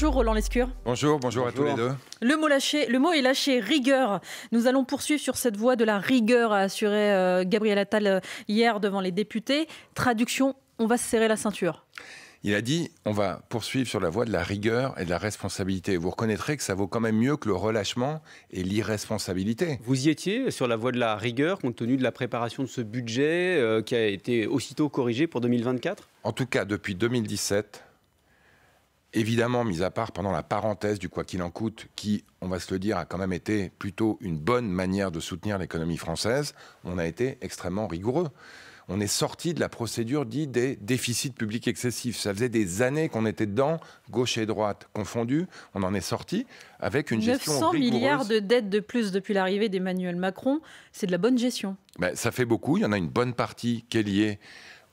Bonjour Roland Lescure. Bonjour, bonjour, à tous les deux. Le mot, lâché, le mot est lâché, rigueur. Nous allons poursuivre sur cette voie de la rigueur, a assuré euh, Gabriel Attal euh, hier devant les députés. Traduction, on va se serrer la ceinture. Il a dit on va poursuivre sur la voie de la rigueur et de la responsabilité. Vous reconnaîtrez que ça vaut quand même mieux que le relâchement et l'irresponsabilité. Vous y étiez sur la voie de la rigueur compte tenu de la préparation de ce budget euh, qui a été aussitôt corrigé pour 2024 En tout cas, depuis 2017, Évidemment, mis à part pendant la parenthèse du quoi qu'il en coûte, qui, on va se le dire, a quand même été plutôt une bonne manière de soutenir l'économie française, on a été extrêmement rigoureux. On est sorti de la procédure dite des déficits publics excessifs. Ça faisait des années qu'on était dedans, gauche et droite confondus. On en est sorti avec une gestion rigoureuse. milliards de dettes de plus depuis l'arrivée d'Emmanuel Macron, c'est de la bonne gestion. Ben, ça fait beaucoup. Il y en a une bonne partie qui est liée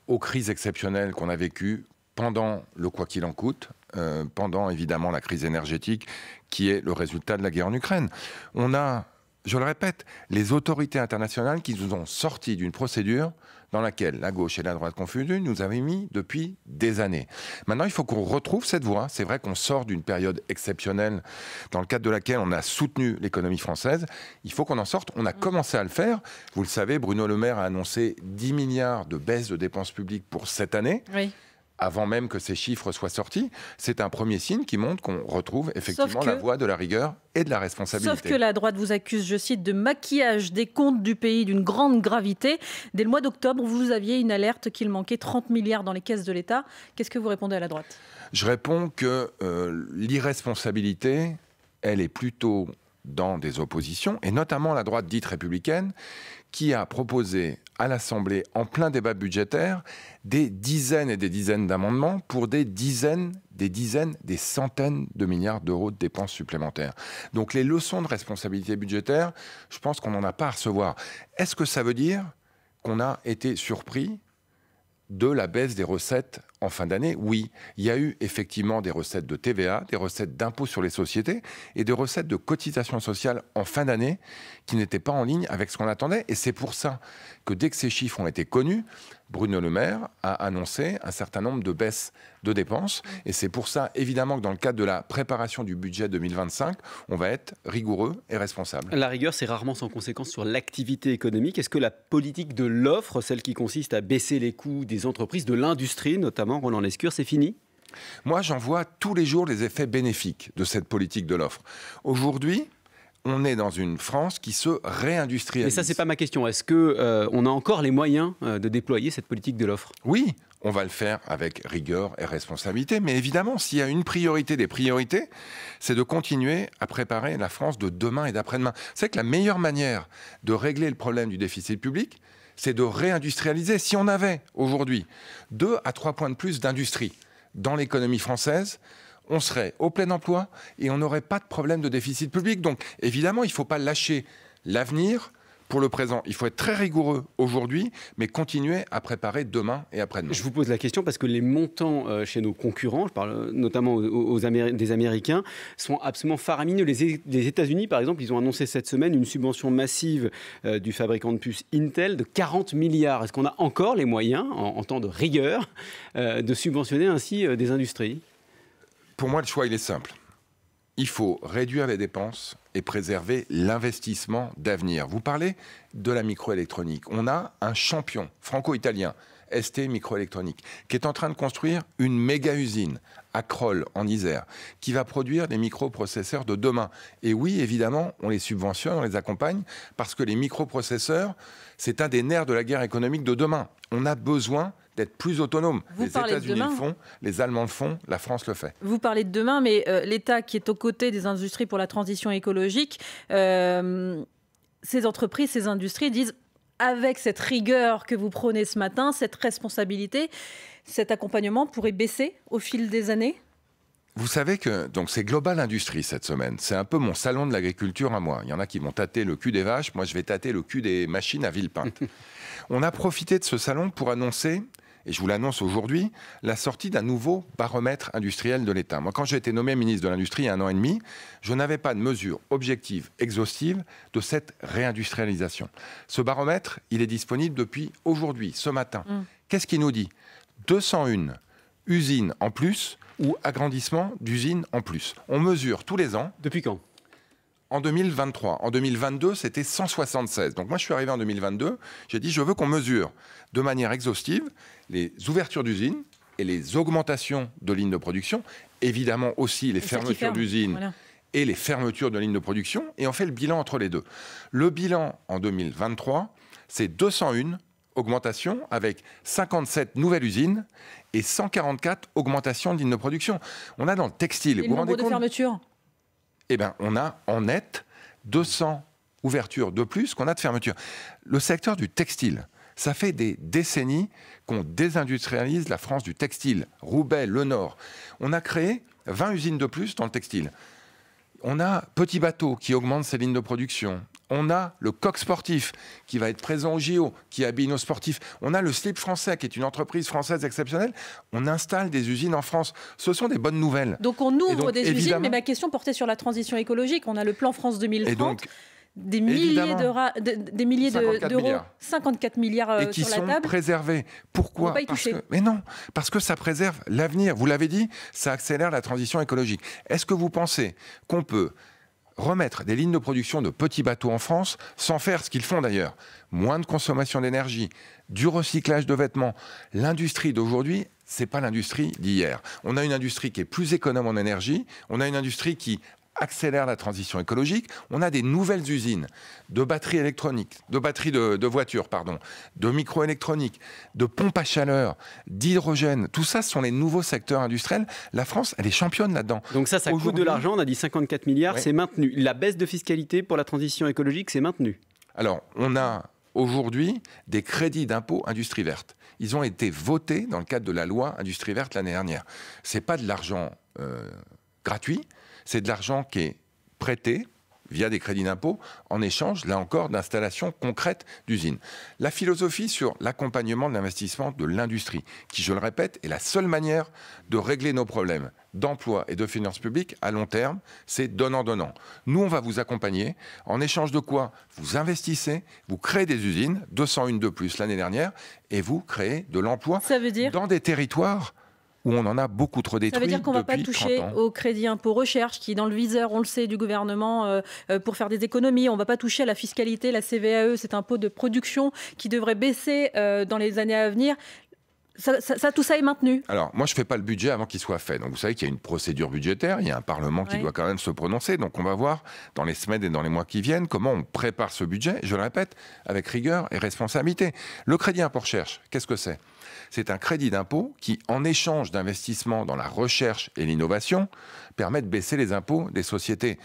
aux crises exceptionnelles qu'on a vécues pendant le quoi qu'il en coûte, euh, pendant évidemment la crise énergétique qui est le résultat de la guerre en Ukraine. On a, je le répète, les autorités internationales qui nous ont sortis d'une procédure dans laquelle la gauche et la droite confusées nous avaient mis depuis des années. Maintenant, il faut qu'on retrouve cette voie. C'est vrai qu'on sort d'une période exceptionnelle dans le cadre de laquelle on a soutenu l'économie française. Il faut qu'on en sorte. On a mm. commencé à le faire. Vous le savez, Bruno Le Maire a annoncé 10 milliards de baisse de dépenses publiques pour cette année. Oui avant même que ces chiffres soient sortis, c'est un premier signe qui montre qu'on retrouve effectivement la voie de la rigueur et de la responsabilité. Sauf que la droite vous accuse, je cite, de maquillage des comptes du pays d'une grande gravité. Dès le mois d'octobre, vous aviez une alerte qu'il manquait 30 milliards dans les caisses de l'État. Qu'est-ce que vous répondez à la droite Je réponds que euh, l'irresponsabilité, elle est plutôt dans des oppositions, et notamment la droite dite républicaine, qui a proposé à l'Assemblée, en plein débat budgétaire, des dizaines et des dizaines d'amendements pour des dizaines, des dizaines, des centaines de milliards d'euros de dépenses supplémentaires. Donc les leçons de responsabilité budgétaire, je pense qu'on n'en a pas à recevoir. Est-ce que ça veut dire qu'on a été surpris de la baisse des recettes en fin d'année, oui, il y a eu effectivement des recettes de TVA, des recettes d'impôts sur les sociétés et des recettes de cotisations sociales en fin d'année qui n'étaient pas en ligne avec ce qu'on attendait. Et c'est pour ça que dès que ces chiffres ont été connus, Bruno Le Maire a annoncé un certain nombre de baisses de dépenses. Et c'est pour ça, évidemment, que dans le cadre de la préparation du budget 2025, on va être rigoureux et responsable. La rigueur, c'est rarement sans conséquence sur l'activité économique. Est-ce que la politique de l'offre, celle qui consiste à baisser les coûts des entreprises, de l'industrie notamment, Roland Lescure, c'est fini Moi, j'en vois tous les jours les effets bénéfiques de cette politique de l'offre. Aujourd'hui, on est dans une France qui se réindustrialise. Mais ça, c'est pas ma question. Est-ce que euh, on a encore les moyens euh, de déployer cette politique de l'offre Oui, on va le faire avec rigueur et responsabilité. Mais évidemment, s'il y a une priorité des priorités, c'est de continuer à préparer la France de demain et d'après-demain. C'est que la meilleure manière de régler le problème du déficit public, c'est de réindustrialiser, si on avait aujourd'hui deux à trois points de plus d'industrie dans l'économie française, on serait au plein emploi et on n'aurait pas de problème de déficit public. Donc évidemment, il ne faut pas lâcher l'avenir pour le présent. Il faut être très rigoureux aujourd'hui, mais continuer à préparer demain et après-demain. Je vous pose la question parce que les montants euh, chez nos concurrents, je parle euh, notamment aux, des Américains, sont absolument faramineux. Les, États-Unis, par exemple, ils ont annoncé cette semaine une subvention massive euh, du fabricant de puces Intel de 40 milliards. Est-ce qu'on a encore les moyens, en, temps de rigueur, de subventionner ainsi des industries Pour moi, le choix, il est simple. Il faut réduire les dépenses et préserver l'investissement d'avenir. Vous parlez de la microélectronique. On a un champion franco-italien, ST Microélectronique, qui est en train de construire une méga usine à Kroll, en Isère, qui va produire des microprocesseurs de demain. Et oui, évidemment, on les subventionne, on les accompagne, parce que les microprocesseurs, c'est un des nerfs de la guerre économique de demain. On a besoin d'être plus autonome. les États-Unis le font, les Allemands le font, la France le fait. Vous parlez de demain, mais euh, l'État qui est aux côtés des industries pour la transition écologique, euh, ces entreprises, ces industries disent avec cette rigueur que vous prenez ce matin, cette responsabilité, cet accompagnement pourrait baisser au fil des années vous savez que donc c'est Global Industrie cette semaine. C'est un peu mon salon de l'agriculture à moi. Il y en a qui vont tâter le cul des vaches, moi je vais tâter le cul des machines à Villepinte. On a profité de ce salon pour annoncer et je vous l'annonce aujourd'hui, la sortie d'un nouveau baromètre industriel de l'État. Moi, quand j'ai été nommé ministre de l'Industrie il y a un an et demi, je n'avais pas de mesure objective, exhaustive de cette réindustrialisation. Ce baromètre, il est disponible depuis aujourd'hui, ce matin. Hum. Qu'est-ce qu'il nous dit 201 usines en plus ou agrandissement d'usines en plus. On mesure tous les ans. Depuis quand en 2023. En 2022, c'était 176. Donc moi, je suis arrivé en 2022, j'ai dit, je veux qu'on mesure de manière exhaustive les ouvertures d'usines et les augmentations de lignes de production, évidemment aussi les fermetures d'usines. et les fermetures de lignes de production, et on fait le bilan entre les deux. Le bilan en 2023, c'est 201 augmentations avec 57 nouvelles usines et 144 augmentations de lignes de production. On a dans le textile. Et vous le de fermetures eh bien, on a en net 200 ouvertures de plus qu'on a de fermetures. Le secteur du textile, ça fait des décennies qu'on désindustrialise la France du textile, Roubaix, le Nord. On a créé 20 usines de plus dans le textile. On a Petit Bateau qui augmente ses lignes de production on a le coq sportif qui va être présent au JO, qui habille nos sportifs. On a le slip français qui est une entreprise française exceptionnelle. On installe des usines en France. Ce sont des bonnes nouvelles. Donc on ouvre des usines, mais ma question portait sur la transition écologique. On a le plan France 2030. des milliers des milliers d'euros, 54 milliards euh, et qui sont préservés. Pourquoi Mais non, parce que ça préserve l'avenir. Vous l'avez dit, ça accélère la transition écologique. Est-ce que vous pensez qu'on peut remettre des lignes de production de petits bateaux en France sans faire ce qu'ils font d'ailleurs. Moins de consommation d'énergie, du recyclage de vêtements. L'industrie d'aujourd'hui, c'est pas l'industrie d'hier. On a une industrie qui est plus économe en énergie, on a une industrie qui accélère la transition écologique. On a des nouvelles usines de batteries électroniques, de batteries de, voitures, pardon, de microélectroniques, de pompes à chaleur, d'hydrogène. Tout ça, ce sont les nouveaux secteurs industriels. La France, elle est championne là-dedans. Donc ça, ça coûte de l'argent. On a dit 54 milliards, c'est maintenu. La baisse de fiscalité pour la transition écologique, c'est maintenu. Alors, on a aujourd'hui des crédits d'impôt industrie verte. Ils ont été votés dans le cadre de la loi industrie verte l'année dernière. C'est pas de l'argent euh, gratuit, c'est de l'argent qui est prêté via des crédits d'impôt en échange, là encore, d'installations concrètes d'usines. La philosophie sur l'accompagnement de l'investissement de l'industrie, qui, je le répète, est la seule manière de régler nos problèmes d'emploi et de finances publiques à long terme, c'est donnant-donnant. Nous, on va vous accompagner. En échange de quoi Vous investissez, vous créez des usines, 201 de plus l'année dernière, et vous créez de l'emploi dans des territoires où on en a beaucoup trop détruit. Ça veut dire qu'on ne va pas toucher au crédit impôt recherche, qui est dans le viseur, on le sait, du gouvernement euh, euh, pour faire des économies. On ne va pas toucher à la fiscalité, la CVAE, un impôt de production qui devrait baisser euh, dans les années à venir tout ça est maintenu Alors, moi, je ne fais pas le budget avant qu'il soit fait. Donc, vous savez qu'il y a une procédure budgétaire, il y a un Parlement qui doit quand même se prononcer. Donc, on va voir dans les semaines et dans les mois qui viennent comment on prépare ce budget, je le répète, avec rigueur et responsabilité. Le crédit impôt recherche, qu'est-ce que c'est C'est un crédit d'impôt qui, en échange d'investissements dans la recherche et l'innovation, permet de baisser les impôts des sociétés.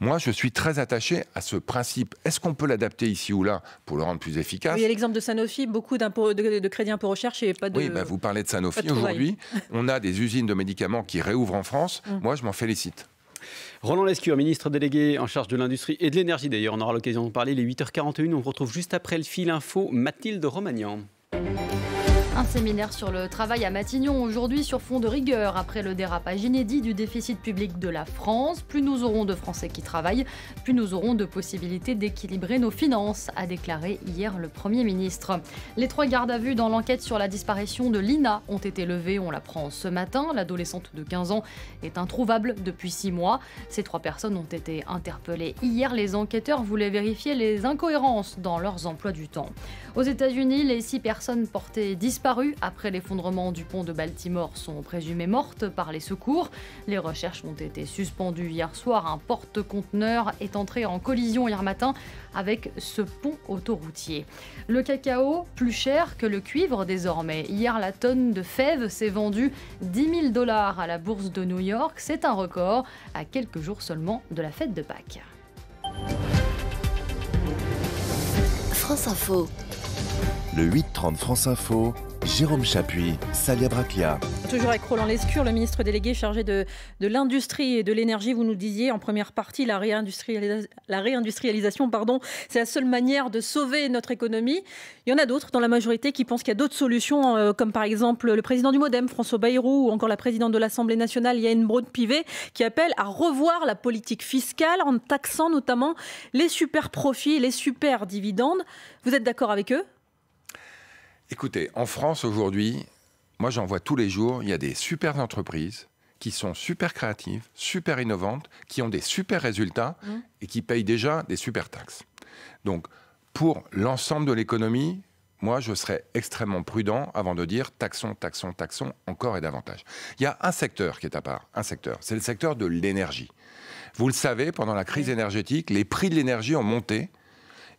Moi, je suis très attaché à ce principe. Est-ce qu'on peut l'adapter ici ou là pour le rendre plus efficace Oui, il y a l'exemple de Sanofi, beaucoup de, de crédits impôts recherche et pas de. Oui, bah, vous parlez de Sanofi aujourd'hui. on a des usines de médicaments qui réouvrent en France. Mm. Moi, je m'en félicite. Roland Lescure, ministre délégué en charge de l'industrie et de l'énergie d'ailleurs, on aura l'occasion de parler. les 8h41, on vous retrouve juste après le fil info Mathilde Romagnan. Un séminaire sur le travail à Matignon aujourd'hui sur fond de rigueur après le dérapage inédit du déficit public de la France. Plus nous aurons de Français qui travaillent, plus nous aurons de possibilités d'équilibrer nos finances, a déclaré hier le Premier ministre. Les trois gardes à vue dans l'enquête sur la disparition de Lina ont été levés, on l'apprend ce matin. L'adolescente de 15 ans est introuvable depuis six mois. Ces trois personnes ont été interpellées hier. Les enquêteurs voulaient vérifier les incohérences dans leurs emplois du temps. Aux États-Unis, les six personnes portées disparues après l'effondrement du pont de Baltimore sont présumées mortes par les secours. Les recherches ont été suspendues hier soir. Un porte-conteneur est entré en collision hier matin avec ce pont autoroutier. Le cacao, plus cher que le cuivre désormais. Hier, la tonne de fèves s'est vendue 10 000 dollars à la bourse de New York. C'est un record à quelques jours seulement de la fête de Pâques. France Info. Le 8-30 France Info, Jérôme Chapuis, Salia Brakia. Toujours avec Roland Lescure, le ministre délégué chargé de, l'industrie et de l'énergie, vous nous disiez en première partie la, réindustrialisation, pardon, c'est la seule manière de sauver notre économie. Il y en a d'autres dans la majorité qui pensent qu'il y a d'autres solutions, euh, comme par exemple le président du MoDem, François Bayrou, ou encore la présidente de l'Assemblée nationale, Yann Braud-Pivet, qui appelle à revoir la politique fiscale en taxant notamment les super profits, les super dividendes. Vous êtes d'accord avec eux Écoutez, en France aujourd'hui, moi j'en vois tous les jours, il y a des super entreprises qui sont super créatives, super innovantes, qui ont des super résultats mmh. et qui payent déjà des super taxes. Donc, pour l'ensemble de l'économie, moi, je serais extrêmement prudent avant de dire taxons, taxons, taxons encore et davantage. Il y a un secteur qui est à part, un secteur, c'est le secteur de l'énergie. Vous le savez, pendant la crise énergétique, les prix de l'énergie ont monté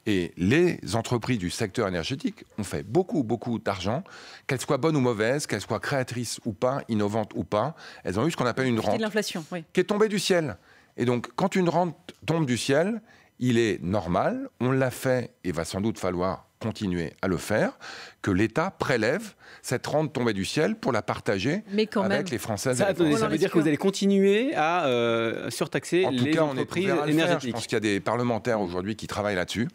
et les entreprises du secteur énergétique ont fait beaucoup, beaucoup d'argent, qu'elles soient bonnes ou mauvaises, qu'elles soient créatrices ou pas, innovantes ou pas, elles ont eu ce qu'on appelle une rente. l'inflation, Qui est tombée du ciel. Et donc, quand une rente tombe du ciel, il est normal, on l'a fait et va sans doute falloir continuer à le faire, que l'État prélève cette rente tombée du ciel pour la partager avec les Françaises. et Français. ça veut dire que vous allez continuer à euh, surtaxer en tout cas, on est à le faire. Je pense qu'il y a des parlementaires aujourd'hui qui travaillent là-dessus.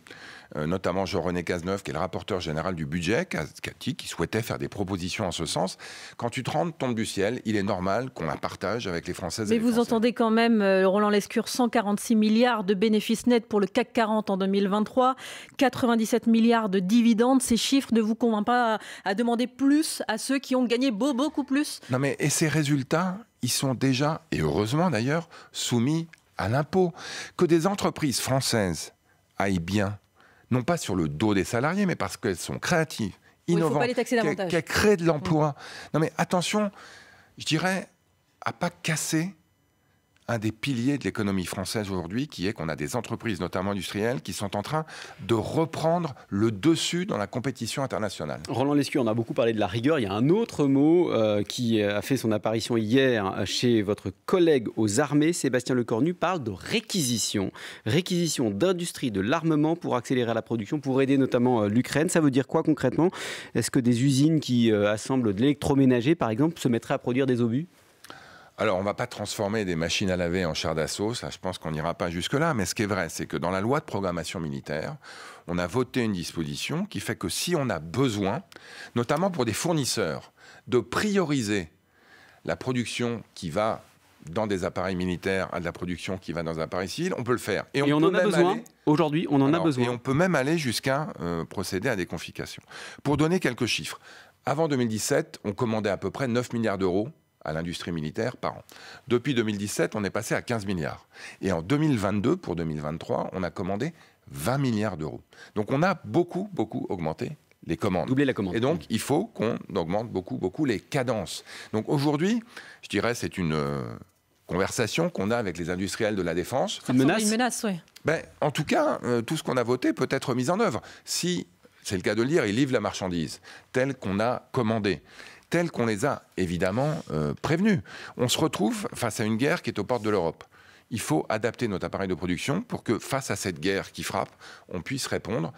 Euh, notamment Jean-René Cazeneuve, qui est le rapporteur général du budget, qui souhaitait faire des propositions en ce sens. Quand tu te rends tombe du ciel, il est normal qu'on la partage avec les Françaises. Mais vous entendez quand même, euh, Roland Lescure, 146 milliards de bénéfices nets pour le CAC 40 en 2023, 97 milliards de dividendes. Ces chiffres ne vous convainquent pas à demander plus à ceux qui ont gagné beaucoup plus Non mais et ces résultats, ils sont déjà, et heureusement d'ailleurs, soumis à l'impôt. Que des entreprises françaises aillent bien, non pas sur le dos des salariés, mais parce qu'elles sont créatives, innovantes, qu'elles créent de l'emploi. Mm. Non mais attention, je dirais à pas casser un des piliers de l'économie française aujourd'hui, qui est qu'on a des entreprises, notamment industrielles, qui sont en train de reprendre le dessus dans la compétition internationale. Roland Lescu, on a beaucoup parlé de la rigueur. Il y a un autre mot euh, qui euh, a fait son apparition hier chez votre collègue aux armées, Sébastien Lecornu, parle de réquisition. Réquisition d'industrie, de l'armement pour accélérer la production, pour aider notamment euh, l'Ukraine. Ça veut dire quoi concrètement Est-ce que des usines qui assemblent de l'électroménager, par exemple, se mettraient à produire des obus alors, on ne va pas transformer des machines à laver en chars d'assaut, ça, je pense qu'on n'ira pas jusque-là. Mais ce qui est vrai, c'est que dans la loi de programmation militaire, on a voté une disposition qui fait que si on a besoin, notamment pour des fournisseurs, de prioriser la production qui va dans des appareils militaires à de la production qui va dans un appareils civils, on peut le faire. Et, on, en a besoin. Aujourd'hui, on en a besoin. Et on peut même aller jusqu'à euh, procéder à des confiscations. Pour donner quelques chiffres, avant 2017, on commandait à peu près 9 milliards d'euros à l'industrie militaire par an. Depuis 2017, on est passé à 15 milliards. Et en 2022, pour 2023, on a commandé 20 milliards d'euros. Donc on a beaucoup, beaucoup augmenté les commandes. Doubler la commande. Et donc, il faut qu'on augmente beaucoup, beaucoup les cadences. Donc aujourd'hui, je dirais, c'est une euh, conversation qu'on a avec les industriels de la défense. Une menace, une menace oui. Ben, en tout cas, euh, tout ce qu'on a voté peut être mis en œuvre. Si, c'est le cas de le dire, ils livrent la marchandise telle qu'on a commandée tels qu'on les a évidemment prévenues. prévenus. On se retrouve face à une guerre qui est aux portes de l'Europe. Il faut adapter notre appareil de production pour que face à cette guerre qui frappe, on puisse répondre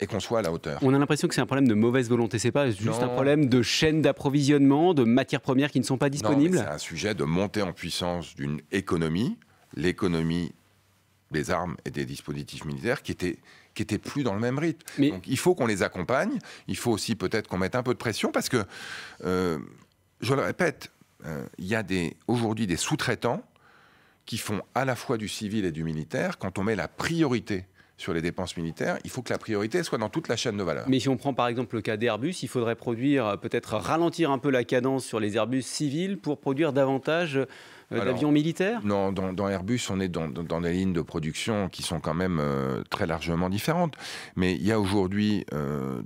et qu'on soit à la hauteur. On a l'impression que c'est un problème de mauvaise volonté, c'est pas juste un problème de chaîne d'approvisionnement, de matières premières qui ne sont pas disponibles. C'est un sujet de montée en puissance d'une économie, l'économie des armes et des dispositifs militaires qui était qui n'étaient plus dans le même rythme. Donc il faut qu'on les accompagne, il faut aussi peut-être qu'on mette un peu de pression parce que, euh, je le répète, euh, il y a aujourd'hui des sous-traitants qui font à la fois du civil et du militaire quand on met la priorité sur les dépenses militaires, il faut que la priorité soit dans toute la chaîne de valeur. Mais si on prend par exemple le cas d'Airbus, il faudrait produire, euh, peut-être ralentir un peu la cadence sur les Airbus civils pour produire davantage euh, d'avions militaires Non, dans, Airbus, on est dans, des lignes de production qui sont quand même euh, très largement différentes. Mais il y a aujourd'hui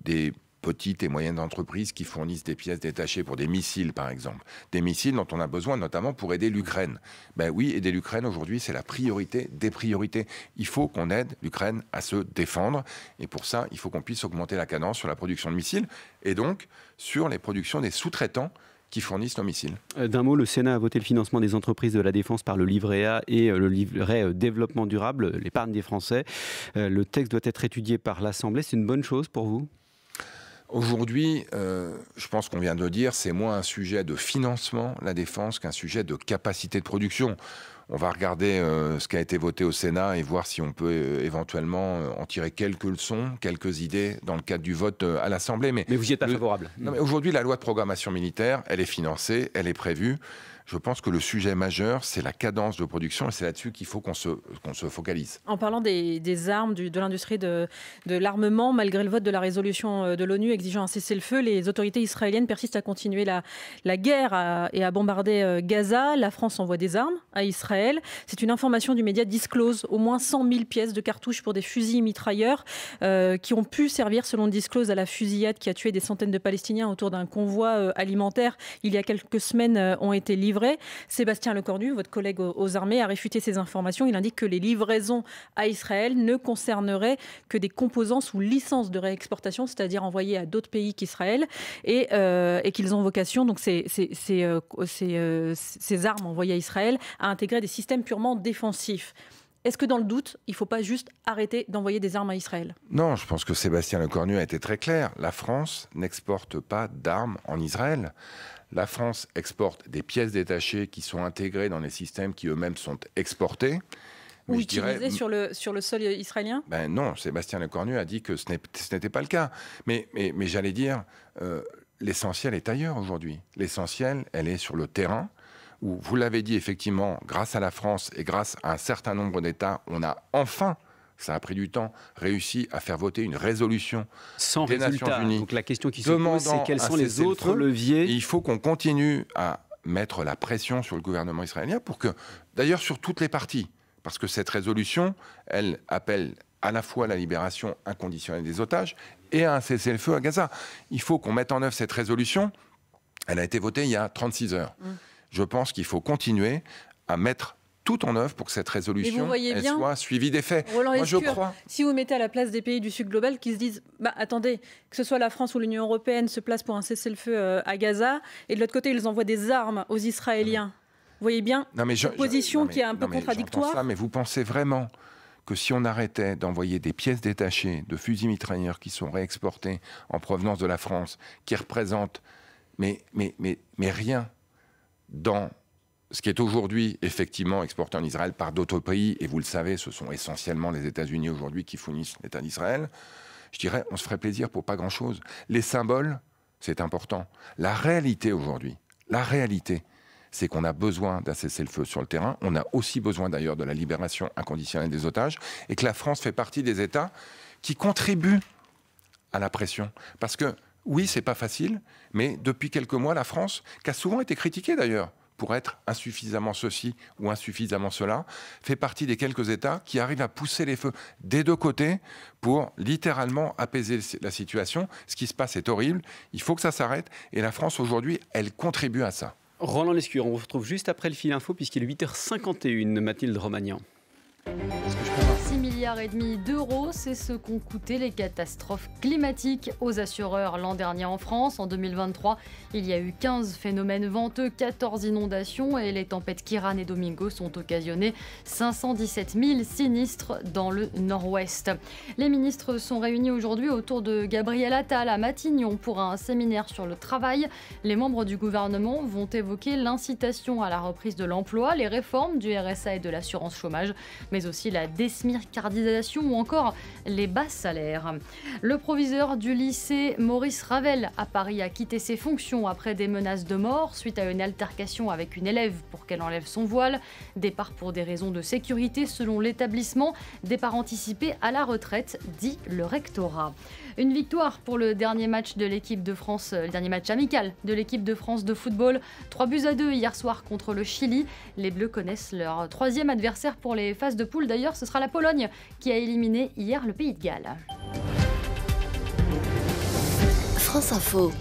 des petites et moyennes entreprises qui fournissent des pièces détachées pour des missiles, par exemple. Des missiles dont on a besoin notamment pour aider l'Ukraine. Ben oui, aider l'Ukraine aujourd'hui, c'est la priorité des priorités. Il faut qu'on aide l'Ukraine à se défendre. Et pour ça, il faut qu'on puisse augmenter la cadence sur la production de missiles et donc sur les productions des sous-traitants qui fournissent nos missiles. Euh, d'un mot, le Sénat a voté le financement des entreprises de la défense par le livret A et euh, le livret euh, développement durable, l'épargne des Français. Le texte doit être étudié par l'Assemblée. C'est une bonne chose pour vous Aujourd'hui, euh, je pense qu'on vient de le dire, c'est moins un sujet de financement, la défense, qu'un sujet de capacité de production. On va regarder euh, ce qui a été voté au Sénat et voir si on peut euh, éventuellement en tirer quelques leçons, quelques idées dans le cadre du vote à l'Assemblée. Mais, vous y êtes favorable. aujourd'hui, la loi de programmation militaire, elle est financée, elle est prévue je pense que le sujet majeur, c'est la cadence de production et c'est là-dessus qu'il faut qu'on se, se focalise. En parlant des, armes, du, de l'industrie de, de l'armement, malgré le vote de la résolution euh, de l'ONU exigeant un cessez-le-feu, les autorités israéliennes persistent à continuer la, guerre et à bombarder euh, Gaza. La France envoie des armes à Israël. C'est une information du média Disclose. Au moins 100 000 pièces de cartouches pour des fusils mitrailleurs euh, qui ont pu servir, selon Disclose, à la fusillade qui a tué des centaines de Palestiniens autour d'un convoi alimentaire il y a quelques semaines ont été livrées. Sébastien Lecornu, votre collègue aux armées, a réfuté ces informations. Il indique que les livraisons à Israël ne concerneraient que des composants sous licence de réexportation, c'est-à-dire envoyés à d'autres pays qu'Israël, et, euh, qu'ils ont vocation, donc ces, euh, euh, ces armes envoyées à Israël, à intégrer des systèmes purement défensifs. Est-ce que dans le doute, il ne faut pas juste arrêter d'envoyer des armes à Israël Non, je pense que Sébastien Lecornu a été très clair. La France n'exporte pas d'armes en Israël. La France exporte des pièces détachées qui sont intégrées dans les systèmes qui eux-mêmes sont exportés. ou utilisées sur, le, sur le sol israélien ben Non, Sébastien Lecornu a dit que ce n'était pas le cas. Mais, mais, j'allais dire, euh, l'essentiel est ailleurs aujourd'hui. L'essentiel, elle est sur le terrain, où vous l'avez dit effectivement, grâce à la France et grâce à un certain nombre d'États, on a enfin ça a pris du temps, réussi à faire voter une résolution Sans des Nations Unies. Donc la question qui se pose, c'est quels sont les autres leviers Il faut qu'on continue à mettre la pression sur le gouvernement israélien pour que, d'ailleurs sur toutes les parties, parce que cette résolution, elle appelle à la fois la libération inconditionnelle des otages et à un cessez-le-feu à Gaza. Il faut qu'on mette en œuvre cette résolution. Elle a été votée il y a 36 heures. Mm. Je pense qu'il faut continuer à mettre tout en œuvre pour que cette résolution soit suivie des faits. je crois. Si vous mettez à la place des pays du Sud global qui se disent bah, attendez, que ce soit la France ou l'Union européenne se place pour un cessez-le-feu euh, à Gaza, et de l'autre côté, ils envoient des armes aux Israéliens. Vous voyez bien une position qui est un peu contradictoire. mais vous pensez vraiment que si on arrêtait d'envoyer des pièces détachées de fusils mitrailleurs qui sont réexportés en provenance de la France, qui représentent mais, mais, mais rien dans ce qui est aujourd'hui effectivement exporté en Israël par d'autres pays, et vous le savez, ce sont essentiellement les États-Unis aujourd'hui qui fournissent l'État d'Israël, je dirais, on se ferait plaisir pour pas grand-chose. Les symboles, c'est important. La réalité aujourd'hui, la réalité, c'est qu'on a besoin d'un le feu sur le terrain. On a aussi besoin d'ailleurs de la libération inconditionnelle des otages, et que la France fait partie des États qui contribuent à la pression. Parce que oui, c'est pas facile, mais depuis quelques mois, la France, qui a souvent été critiquée d'ailleurs pour être insuffisamment ceci ou insuffisamment cela, fait partie des quelques États qui arrivent à pousser les feux des deux côtés pour littéralement apaiser la situation. Ce qui se passe est horrible, il faut que ça s'arrête, et la France aujourd'hui, elle contribue à ça. Roland Lescure, on vous retrouve juste après le fil info puisqu'il est 8h51, Mathilde Romagnan. je milliard et demi d'euros, c'est ce qu'ont coûté les catastrophes climatiques aux assureurs l'an dernier en France. En 2023, il y a eu 15 phénomènes venteux, 14 inondations et les tempêtes Kiran et Domingo sont occasionnées 517 000 sinistres dans le nord-ouest. Les ministres sont réunis aujourd'hui autour de Gabriel Attal à Matignon pour un séminaire sur le travail. Les membres du gouvernement vont évoquer l'incitation à la reprise de l'emploi, les réformes du RSA et de l'assurance chômage, mais aussi la désmire ou encore les bas salaires. Le proviseur du lycée Maurice Ravel à Paris a quitté ses fonctions après des menaces de mort suite à une altercation avec une élève pour qu'elle enlève son voile, départ pour des raisons de sécurité selon l'établissement, départ anticipé à la retraite, dit le rectorat. Une victoire pour le dernier match de l'équipe de France, euh, le dernier match amical de l'équipe de France de football. Trois buts à deux hier soir contre le Chili. Les Bleus connaissent leur troisième adversaire pour les phases de poule. D'ailleurs, ce sera la Pologne qui a éliminé hier le Pays de Galles. France Info.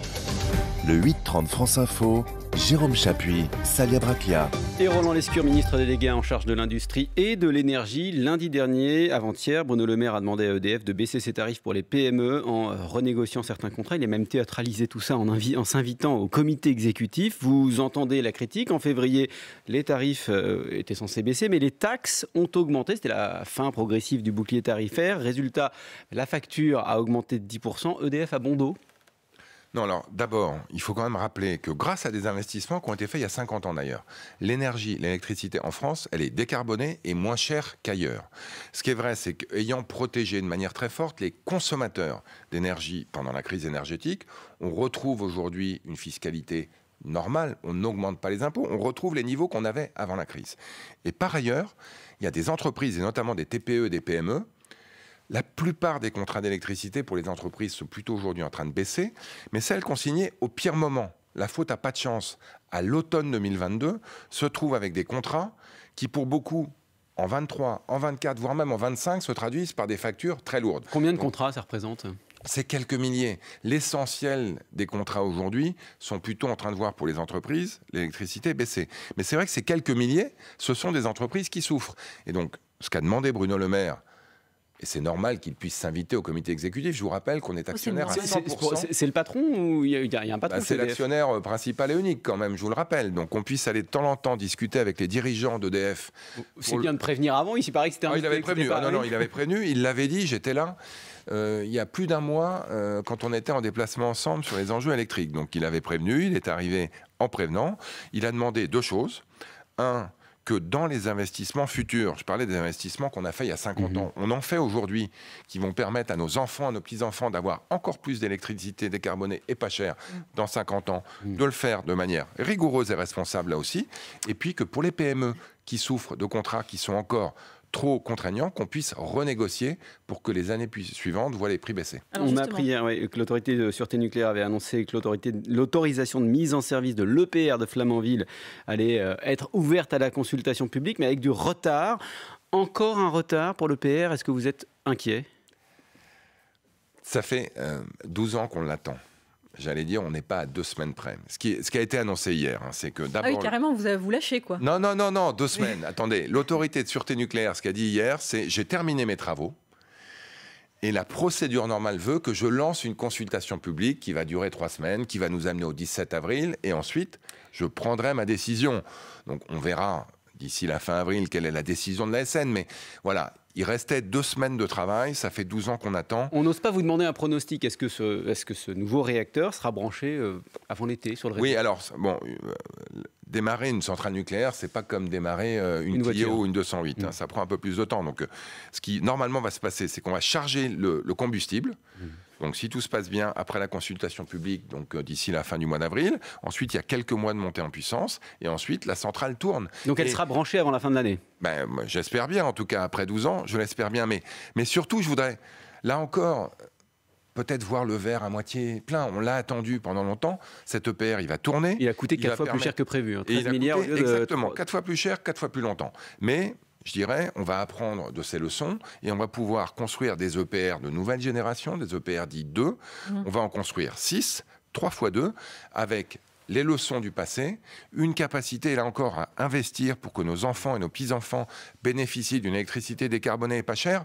Le 8-30 France Info. Jérôme Chapuis, Salia Braquia. Et Roland Lescure, ministre délégué en charge de l'industrie et de l'énergie. Lundi dernier, avant-hier, Bruno Le Maire a demandé à EDF de baisser ses tarifs pour les PME en renégociant certains contrats. Il a même théâtralisé tout ça en, s'invitant au comité exécutif. Vous entendez la critique. En février, les tarifs euh, étaient censés baisser, mais les taxes ont augmenté. C'était la fin progressive du bouclier tarifaire. Résultat, la facture a augmenté de 10%. EDF a bon dos. Non, alors d'abord, il faut quand même rappeler que grâce à des investissements qui ont été faits il y a 50 ans d'ailleurs, l'énergie, l'électricité en France, elle est décarbonée et moins chère qu'ailleurs. Ce qui est vrai, c'est qu'ayant protégé de manière très forte les consommateurs d'énergie pendant la crise énergétique, on retrouve aujourd'hui une fiscalité normale, on n'augmente pas les impôts, on retrouve les niveaux qu'on avait avant la crise. Et par ailleurs, il y a des entreprises, et notamment des TPE et des PME, la plupart des contrats d'électricité pour les entreprises sont plutôt aujourd'hui en train de baisser, mais celles qu'on au pire moment, la faute à pas de chance, à l'automne 2022, se trouvent avec des contrats qui, pour beaucoup, en 23, en 24, voire même en 25, se traduisent par des factures très lourdes. Combien de contrats ça représente c'est quelques milliers. L'essentiel des contrats aujourd'hui sont plutôt en train de voir pour les entreprises l'électricité baisser. Mais c'est vrai que ces quelques milliers, ce sont des entreprises qui souffrent. Et donc, ce qu'a demandé Bruno Le Maire et c'est normal qu'il puisse s'inviter au comité exécutif. Je vous rappelle qu'on est actionnaire à 100%. C'est le patron ou il y, y, a un patron bah, C'est l'actionnaire euh, principal et unique quand même, je vous le rappelle. Donc qu'on puisse aller de temps en temps discuter avec les dirigeants d'EDF. C'est bien de prévenir avant, il s'est paraît que c'était un... Ah, il avait prévenu, ah, non, non, il avait prévenu, il l'avait dit, j'étais là. Euh, il y a plus d'un mois, euh, quand on était en déplacement ensemble sur les enjeux électriques. Donc il avait prévenu, il est arrivé en prévenant. Il a demandé deux choses. Un, que dans les investissements futurs. Je parlais des investissements qu'on a faits il y a 50 mhm. ans. On en fait aujourd'hui, qui vont permettre à nos enfants, à nos petits-enfants d'avoir encore plus d'électricité décarbonée et pas chère mhm. dans 50 ans, mhm. de le faire de manière rigoureuse et responsable là aussi. Et puis que pour les PME qui souffrent de contrats qui sont encore trop contraignant qu'on puisse renégocier pour que les années suivantes voient les prix baisser. On a appris hier hein, que l'autorité de sûreté nucléaire avait annoncé que l'autorisation de mise en service de l'EPR de Flamanville allait euh, être ouverte à la consultation publique, mais avec du retard. Encore un retard pour l'EPR. Est-ce que vous êtes inquiet Ça fait 12 euh, ans qu'on l'attend j'allais dire, on n'est pas à deux semaines près. Ce qui, ce qui a été annoncé hier, hein, c'est que d'abord... Ah oui, carrément, vous avez vous lâché, quoi. Non, non, non, non, deux semaines. Attendez, l'autorité de sûreté nucléaire, ce qu'a dit hier, c'est j'ai terminé mes travaux. Et la procédure normale veut que je lance une consultation publique qui va durer trois semaines, qui va nous amener au 17 avril, et ensuite, je prendrai ma décision. Donc, on verra d'ici la fin avril quelle est la décision de la SN, mais voilà, il restait deux semaines de travail, ça fait 12 ans qu'on attend. On n'ose pas vous demander un pronostic. Est-ce que, ce, nouveau réacteur sera branché euh, avant l'été sur le réseau Oui, alors, bon, euh, démarrer une centrale nucléaire, c'est pas comme démarrer euh, une, une ou une 208. Hein. Mm. ça prend un peu plus de temps. Donc, ce qui normalement va se passer, c'est qu'on va charger le, combustible. Mm. Donc si tout se passe bien après la consultation publique, donc euh, d'ici la fin du mois d'avril, ensuite il y a quelques mois de montée en puissance, et ensuite la centrale tourne. Donc elle sera branchée avant la fin de l'année ben, J'espère bien, en tout cas après 12 ans, je l'espère bien. Mais, mais surtout, je voudrais, là encore, peut-être voir le verre à moitié plein. On l'a attendu pendant longtemps. Cette EPR, il va tourner. Il a coûté 4 hein, fois plus cher que prévu. Il milliards Exactement, 4 fois plus cher, 4 fois plus longtemps. Mais je dirais, on va apprendre de ces leçons et on va pouvoir construire des EPR de nouvelle génération, des EPR dits 2. Mmh. On va en construire 6, 3 fois 2, avec les leçons du passé, une capacité, là encore, à investir pour que nos enfants et nos petits-enfants bénéficient d'une électricité décarbonée et pas chère.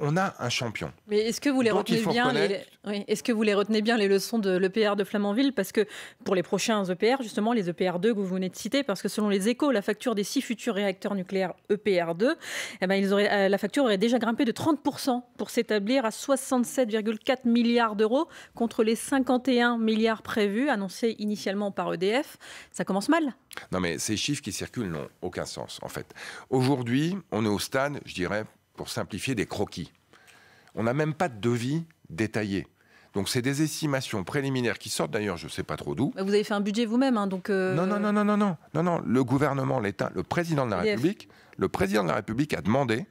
on a un champion. Mais est-ce que vous les retenez bien les... Est-ce que vous les retenez bien les leçons de l'EPR de Flamanville Parce que pour les prochains EPR, justement, les EPR 2 que vous venez de citer, parce que selon les échos, la facture des six futurs réacteurs nucléaires EPR 2, eh ben, euh, la facture aurait déjà grimpé de 30% pour s'établir à 67,4 milliards d'euros contre les 51 milliards prévus, annoncés initialement par EDF, ça commence mal. Non, mais ces chiffres qui circulent n'ont aucun sens, en fait. Aujourd'hui, on est au stade, je dirais, pour simplifier, des croquis. On n'a même pas de devis détaillé. Donc c'est des estimations préliminaires qui sortent d'ailleurs, je ne sais pas trop d'où. Bah, vous avez fait un budget vous-même, hein, donc. Euh, non, non, non, non, non, non, non, Le gouvernement, l'État, le président de la e République, le président de la République a demandé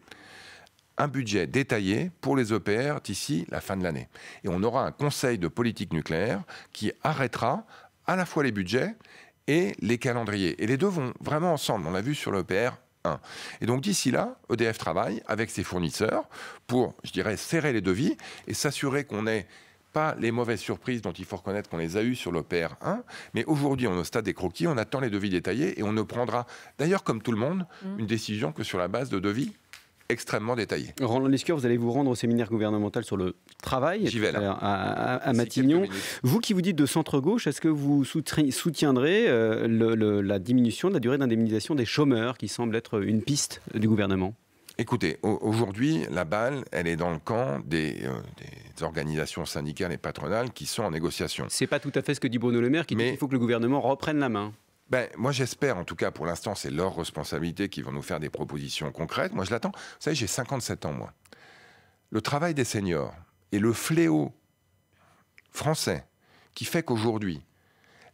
un budget détaillé pour les EPR d'ici la fin de l'année. Et on aura un conseil de politique nucléaire qui arrêtera à la fois les budgets et les calendriers. Et les deux vont vraiment ensemble. On l'a vu sur l'EPR 1. Et donc d'ici là, EDF travaille avec ses fournisseurs pour, je dirais, serrer les devis et s'assurer qu'on n'ait pas les mauvaises surprises dont il faut reconnaître qu'on les a eues sur l'OPR 1, mais aujourd'hui, on est au stade des croquis, on attend les devis détaillés et on ne prendra, d'ailleurs comme tout le monde, mm. une décision que sur la base de devis extrêmement détaillé. Roland Lescure, vous allez vous rendre au séminaire gouvernemental sur le travail euh, À, Matignon. Vous qui vous dites de centre-gauche, est-ce que vous soutiendrez euh, la diminution de la durée d'indemnisation des chômeurs qui semble être une piste du gouvernement Écoutez, aujourd'hui, la balle, elle est dans le camp euh, des, organisations syndicales et patronales qui sont en négociation. C'est pas tout à fait ce que dit Bruno Le Maire, qui dit qu'il faut que le gouvernement reprenne la main. Ben, moi, j'espère, en tout cas, pour l'instant, c'est leur responsabilité qui vont nous faire des propositions concrètes. Moi, je l'attends. Vous savez, j'ai 57 ans, moi. Le travail des seniors et le fléau français qui fait qu'aujourd'hui,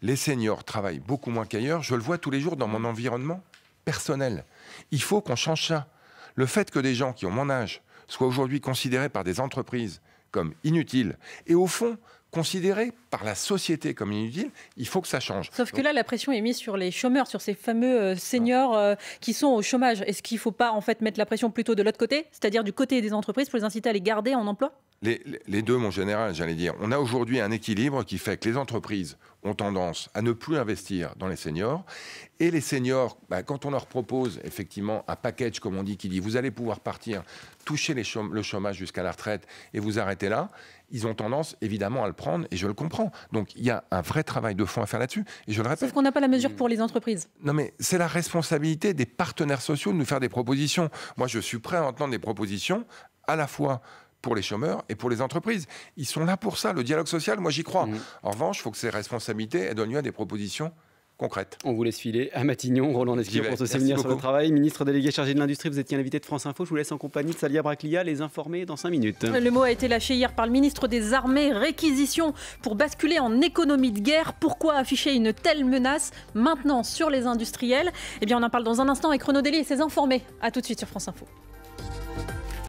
les seniors travaillent beaucoup moins qu'ailleurs. Je le vois tous les jours dans mon environnement personnel. Il faut qu'on change ça. Le fait que des gens qui ont mon âge soient aujourd'hui considérés par des entreprises comme inutiles et au fond considéré par la société comme inutile, il faut que ça change. Sauf que là, la pression est mise sur les chômeurs, sur ces fameux euh, seniors ah. euh, qui sont au chômage. Est-ce qu'il ne faut pas en fait mettre la pression plutôt de l'autre côté, c'est-à-dire du côté des entreprises pour les inciter à les garder en emploi les, deux, mon général, j'allais dire. On a aujourd'hui un équilibre qui fait que les entreprises ont tendance à ne plus investir dans les seniors. Et les seniors, bah, quand on leur propose effectivement un package, comme on dit, qui dit vous allez pouvoir partir, toucher le chômage jusqu'à la retraite et vous arrêter là, ils ont tendance évidemment à le prendre et je le comprends. Donc il y a un vrai travail de fond à faire là-dessus. Et je le répète. Sauf qu'on n'a pas la mesure pour les entreprises. Non mais c'est la responsabilité des partenaires sociaux de nous faire des propositions. Moi je suis prêt à entendre des propositions à la fois pour les chômeurs et pour les entreprises. Ils sont là pour ça. Le dialogue social, moi j'y crois. Mmh. En revanche, il faut que ces responsabilités donnent lieu à des propositions concrètes. On vous laisse filer à Matignon, Roland Desquier, pour ce séminaire sur le travail. Ministre délégué chargé de l'industrie, vous étiez invité de France Info. Je vous laisse en compagnie de Salia Braclia, les informer dans 5 minutes. Le mot a été lâché hier par le ministre des Armées. Réquisition pour basculer en économie de guerre. Pourquoi afficher une telle menace maintenant sur les industriels Eh bien, on en parle dans un instant avec Renaud Dely et ses informés. A tout de suite sur France Info.